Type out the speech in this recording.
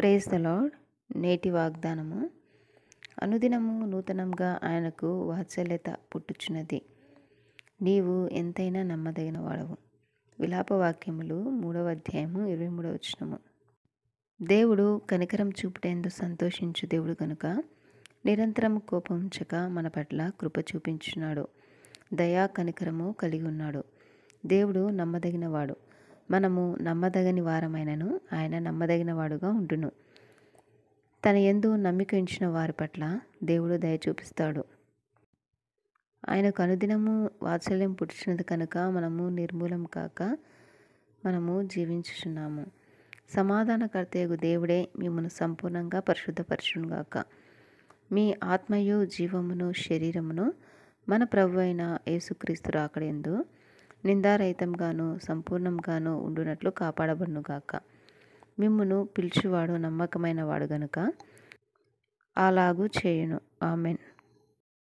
praise the lord నేటి వాగ్దానము అనుదినము నూతనంగా ఆయనకు వాత్సల్యత పుట్టుచున్నది నీవు ఎంతైనా నమ్మదగిన వాడవు విలాపవాక్యములు మూడవ అధ్యాయము ఇరవై మూడవ వచనము దేవుడు కనికరం చూపుటేందు సంతోషించు దేవుడు కనుక నిరంతరం కోపంచక మన పట్ల కృప చూపించున్నాడు దయా కనికరము కలిగి ఉన్నాడు దేవుడు నమ్మదగినవాడు మనము నమ్మదగని వారమైనను ఆయన నమ్మదగిన వాడుగా ఉండును తన ఎందు నమ్మిక ఉంచిన వారి పట్ల దేవుడు దయ చూపిస్తాడు ఆయనకు అనుదినము వాత్సల్యం పుట్టినది కనుక మనము నిర్మూలం కాక మనము జీవించుచున్నాము సమాధానకర్తయగు దేవుడే మిమ్మను సంపూర్ణంగా పరిశుద్ధపరచునుగాక మీ ఆత్మయు జీవమును శరీరమును మన ప్రభు అయిన యేసుక్రీస్తు రాకడెందు నిందారహితంగాను సంపూర్ణంగాను ఉండునట్లు కాపాడబడునుగాక మిమ్మును పిలిచివాడు నమ్మకమైన వాడు గనుక అలాగూ చేయును ఆమెన్